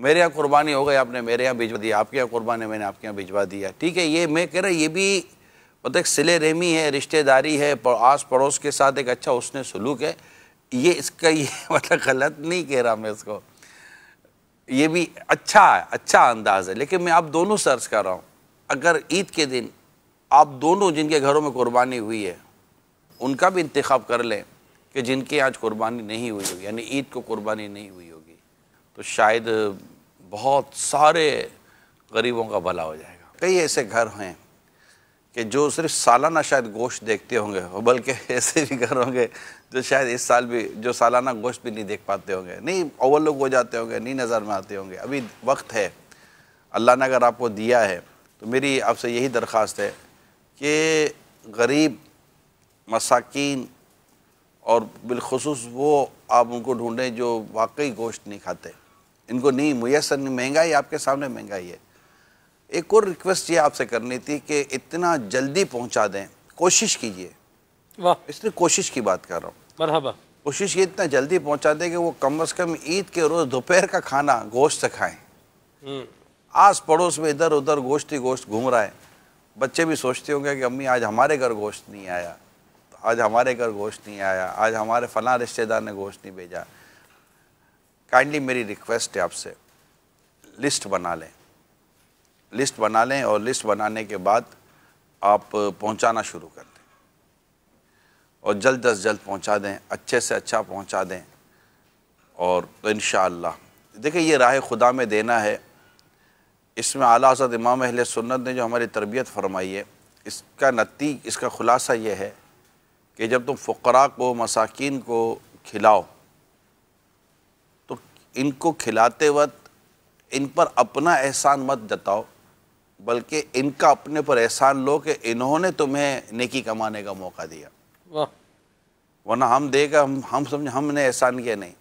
मेरे यहाँ कुर्बानी हो गई आपने मेरे यहाँ भिजवा दिया आपके यहाँ कुर्बानी मैंने आपके यहाँ भिजवा दिया ठीक है ये मैं कह रहा ये भी मतलब सिले रहमी है रिश्तेदारी है आस पड़ोस के साथ एक अच्छा उसने सलूक है ये इसका ये मतलब गलत नहीं कह रहा मैं इसको ये भी अच्छा है अच्छा अंदाज है लेकिन मैं आप दोनों सर्च कर रहा हूँ अगर ईद के दिन आप दोनों जिनके घरों में कुर्बानी हुई है उनका भी इंतखब कर लें कि जिनके आज कुर्बानी नहीं हुई होगी यानी ईद को कुर्बानी नहीं हुई होगी तो शायद बहुत सारे गरीबों का भला हो जाएगा कई ऐसे घर हैं कि जो सिर्फ सालाना शायद गोश्त देखते होंगे और बल्कि ऐसे भी घर होंगे जो शायद इस साल भी जो सालाना गोश्त भी नहीं देख पाते होंगे नहीं ओवरलुक हो जाते होंगे नहीं नज़र में आते होंगे अभी वक्त है अल्लाह ने अगर आपको दिया है तो मेरी आपसे यही दरख्वास्त है कि गरीब मसाकिन और बिलखसूस वो आप उनको ढूंढें जो वाकई गोश्त नहीं खाते इनको नहीं मुयसर नहीं महंगाई आपके सामने महंगाई है एक और रिक्वेस्ट ये आपसे करनी थी कि इतना जल्दी पहुंचा दें कोशिश कीजिए वाह इसलिए कोशिश की बात कर रहा हूँ मरहबा कोशिश ये इतना जल्दी पहुंचा दें कि वो कम अज़ कम ईद के रोज़ दोपहर का खाना गोश्त से हम्म। आस पड़ोस में इधर उधर गोश्त ही गोश्त घूम रहा है बच्चे भी सोचते होंगे कि अम्मी आज हमारे घर गोश्त नहीं आया आज हमारे घर गोश्त नहीं आया आज हमारे फ़ला रिश्तेदार ने गोश्त नहीं भेजा काइंडली मेरी रिक्वेस्ट है आपसे लिस्ट बना लें लिस्ट बना लें और लिस्ट बनाने के बाद आप पहुंचाना शुरू कर दें और जल्द अज जल्द पहुंचा दें अच्छे से अच्छा पहुंचा दें और इन देखिए ये राह खुदा में देना है इसमें आला आजाद इमाम अहल सुन्नत ने जो हमारी तरबियत फरमाई है इसका नती इसका ख़ुलासा ये है कि जब तुम फ़करा को मसाकिन को खिलाओ इनको खिलाते वक्त इन पर अपना एहसान मत जताओ बल्कि इनका अपने पर एहसान लो कि इन्होंने तुम्हें नेकी कमाने का मौका दिया वाह वरना हम देगा हम हम समझ हमने एहसान किया नहीं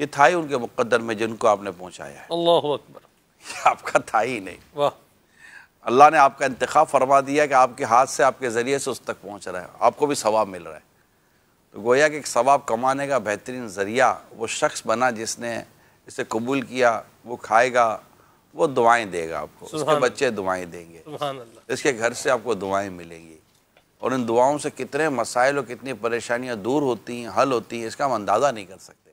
ये था ही उनके मुकद्दर में जिनको आपने पहुंचाया है अल्लाह अकबर ये आपका था ही नहीं वाह अल्लाह ने आपका इंतखा फरमा दिया कि आपके हाथ से आपके ज़रिए से उस तक पहुंच रहा है आपको भी सवाब मिल रहा है तो गोया के एक सवाब कमाने का बेहतरीन ज़रिया वो शख्स बना जिसने इसे कबूल किया वो खाएगा वो दुआएं देगा आपको उसके बच्चे दुआएं देंगे इसके घर से आपको दुआएं मिलेंगी और इन दुआओं से कितने मसाइल और कितनी परेशानियां दूर होती हैं हल होती हैं इसका हम अंदाज़ा नहीं कर सकते